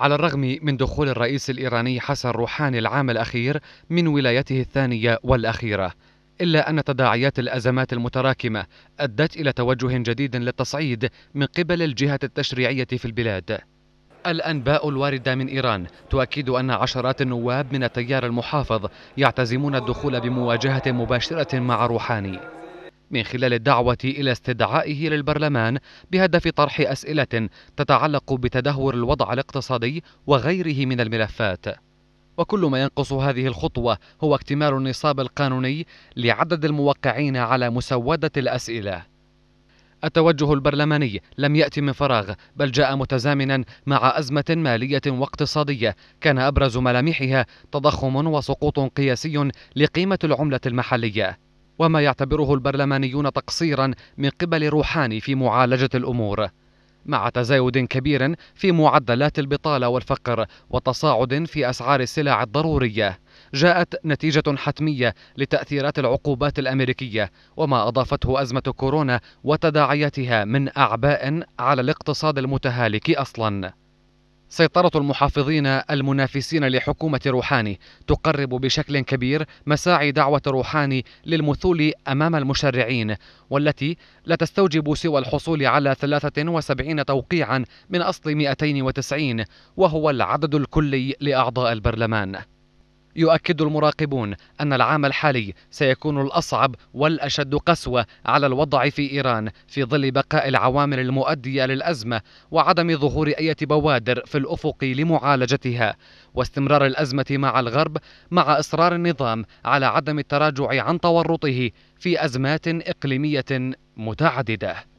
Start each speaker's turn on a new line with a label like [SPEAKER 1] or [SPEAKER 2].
[SPEAKER 1] على الرغم من دخول الرئيس الإيراني حسن روحاني العام الأخير من ولايته الثانية والأخيرة إلا أن تداعيات الأزمات المتراكمة أدت إلى توجه جديد للتصعيد من قبل الجهة التشريعية في البلاد الأنباء الواردة من إيران تؤكد أن عشرات النواب من التيار المحافظ يعتزمون الدخول بمواجهة مباشرة مع روحاني من خلال الدعوة إلى استدعائه للبرلمان بهدف طرح أسئلة تتعلق بتدهور الوضع الاقتصادي وغيره من الملفات وكل ما ينقص هذه الخطوة هو اكتمال النصاب القانوني لعدد الموقعين على مسودة الأسئلة التوجه البرلماني لم يأتي من فراغ بل جاء متزامنا مع أزمة مالية واقتصادية كان أبرز ملامحها تضخم وسقوط قياسي لقيمة العملة المحلية وما يعتبره البرلمانيون تقصيرا من قبل روحاني في معالجة الأمور مع تزايد كبير في معدلات البطالة والفقر وتصاعد في أسعار السلع الضرورية جاءت نتيجة حتمية لتأثيرات العقوبات الأمريكية وما أضافته أزمة كورونا وتداعياتها من أعباء على الاقتصاد المتهالك أصلاً سيطرة المحافظين المنافسين لحكومة روحاني تقرب بشكل كبير مساعي دعوة روحاني للمثول أمام المشرعين والتي لا تستوجب سوى الحصول على 73 توقيعا من أصل 290 وهو العدد الكلي لأعضاء البرلمان يؤكد المراقبون أن العام الحالي سيكون الأصعب والأشد قسوة على الوضع في إيران في ظل بقاء العوامل المؤدية للأزمة وعدم ظهور أي بوادر في الأفق لمعالجتها واستمرار الأزمة مع الغرب مع إصرار النظام على عدم التراجع عن تورطه في أزمات إقليمية متعددة